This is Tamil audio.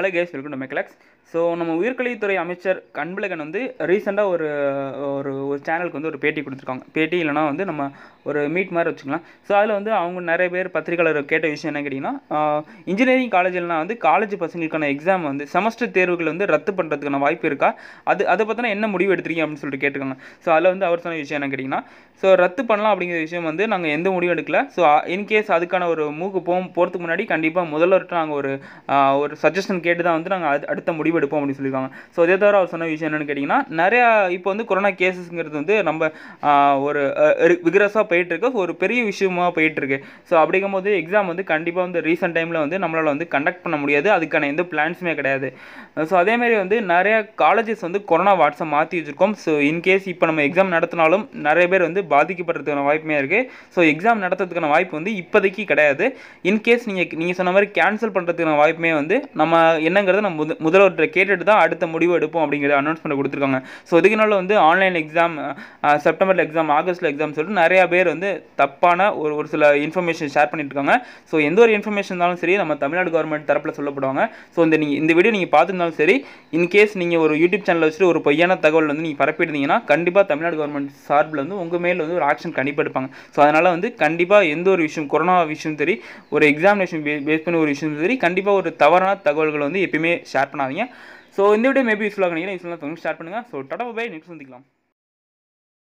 ஹலோ கேஸ் வெல்கம் டு மெக்லாக்ஸ் ஸோ நம்ம உயிர்கல்வித்துறை அமைச்சர் கண்பழகன் வந்து ரீசெண்டாக ஒரு ஒரு ஒரு சேனலுக்கு வந்து ஒரு பேட்டி கொடுத்துருக்காங்க பேட்டி இல்லைனா வந்து நம்ம ஒரு மீட் மாதிரி வச்சுக்கலாம் ஸோ அதில் வந்து அவங்க நிறைய பேர் பத்திரிகையாளர் கேட்ட விஷயம் என்ன கேட்டிங்கன்னா இன்ஜினியரிங் காலேஜ்லாம் வந்து காலேஜ் பசங்களுக்கான எக்ஸாம் வந்து செமஸ்டர் தேர்வுகள் வந்து ரத்து பண்ணுறதுக்கான வாய்ப்பு இருக்கா அது அதை பார்த்தோன்னா என்ன முடிவு எடுத்துருக்கீங்க அப்படின்னு சொல்லிட்டு கேட்டுருக்காங்க ஸோ அதில் வந்து அவர் சொன்ன விஷயம் என்ன கேட்டிங்கன்னா ஸோ ரத்து பண்ணலாம் அப்படிங்கிற விஷயம் வந்து நாங்கள் எந்த முடிவும் எடுக்கல ஸோ இன்கேஸ் அதுக்கான ஒரு மூக்கு போகும் போகிறதுக்கு முன்னாடி கண்டிப்பாக முதல்வர்கிட்ட நாங்கள் ஒரு ஒரு சஜஷன் கேட்டு தான் வந்து நாங்கள் அடுத்த முடிவு எடுப்போம் அப்படின்னு சொல்லியிருக்காங்க ஸோ அதே தவிர அவர் சொன்ன விஷயம் என்னென்னு கேட்டிங்கன்னா நிறையா இப்போ வந்து கொரோனா கேசஸ்ங்கிறது வந்து நம்ம ஒரு விக்ரஸாக போயிட்டுருக்கு ஒரு பெரிய விஷயமாக போயிட்டுருக்கு ஸோ அப்படிங்கும் போது எக்ஸாம் வந்து கண்டிப்பாக வந்து ரீசெண்ட் டைமில் வந்து நம்மளால் வந்து கண்டக்ட் பண்ண முடியாது அதுக்கான எந்த பிளான்ஸுமே கிடையாது ஸோ அதேமாரி வந்து நிறையா காலேஜஸ் வந்து கொரோனா வாட்ஸ்அப் மாற்றி வச்சுருக்கோம் ஸோ இன்கேஸ் இப்போ நம்ம எக்ஸாம் நடத்தினாலும் நிறைய பேர் வந்து பாதிக்கப்படுறதுக்கான வாய்ப்புமே இருக்குது ஸோ எக்ஸாம் நடத்துறதுக்கான வாய்ப்பு வந்து இப்போதைக்கு கிடையாது இன்கேஸ் நீங்கள் நீங்கள் சொன்ன மாதிரி கேன்சல் பண்ணுறதுக்கான வாய்ப்புமே வந்து நம்ம என்னங்கிறத நம்ம முத முதல்வர்கிட்ட கேட்டுட்டு தான் அடுத்த முடிவு எடுப்போம் அப்படிங்கிறத அனௌன்ஸ்மெண்ட் கொடுத்துருக்காங்க ஸோ இதுக்குனால வந்து ஆன்லைன் எக்ஸாம் செப்டம்பரில் எக்ஸாம் ஆகஸ்ட்டில் எக்ஸாம் சொல்லிட்டு நிறையா பேர் வந்து தப்பான ஒரு ஒரு சில இன்ஃபர்மேஷன் ஷேர் பண்ணிட்டு இருக்காங்க ஸோ எந்த ஒரு இன்ஃபர்மேஷன் இருந்தாலும் சரி நம்ம தமிழ்நாடு கவர்மெண்ட் தரப்பில் சொல்லப்படுவாங்க ஸோ இந்த நீங்கள் இந்த வீடியோ நீங்கள் பார்த்துருந்தாலும் சரி இன்கேஸ் நீங்கள் ஒரு யூடியூப் சேனலில் வச்சுட்டு ஒரு பொய்யான தகவல் வந்து நீங்கள் பரப்பிடுந்தீங்கன்னா கண்டிப்பாக தமிழ்நாடு கவர்மெண்ட் சார்பில் வந்து உங்கள் மேல் வந்து ஒரு ஆக்ஷன் கண்டிப்பாக எடுப்பாங்க ஸோ அதனால் வந்து கண்டிப்பாக எந்த ஒரு விஷயம் கொரோனா விஷயம் சரி ஒரு எக்ஸாமினேஷன் பேஸ் பண்ணி ஒரு விஷயம் சரி கண்டிப்பாக ஒரு தவறான தகவல்கள் தகவல்களை வந்து எப்பயுமே ஷேர் பண்ணாதீங்க ஸோ இந்த வீடியோ மேபி யூஸ்ஃபுல்லாக நினைக்கிறேன் யூஸ்ஃபுல்லாக ஷேர் பண்ணுங்கள் ஸோ டடா பை நெக்ஸ்ட் வந்துக்கலாம்